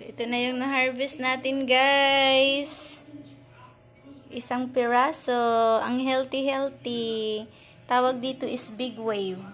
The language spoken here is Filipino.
So, ito na yung na-harvest natin, guys. Isang piraso. Ang healthy-healthy. Tawag dito is big wave.